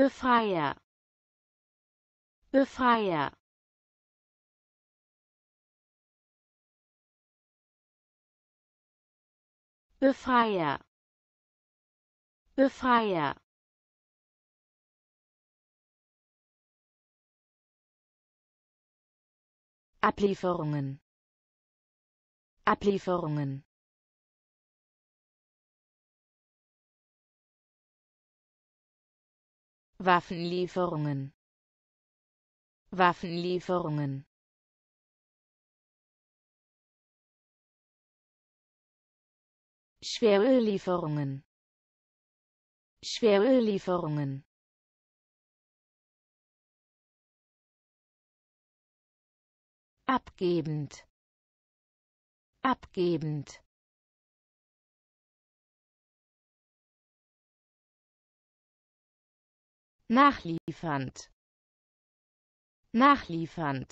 Befreier. Befreier. Befreier. Befreier. Ablieferungen. Ablieferungen. Waffenlieferungen Waffenlieferungen Schweröllieferungen Schweröllieferungen abgebend abgebend nachliefernd nachliefernd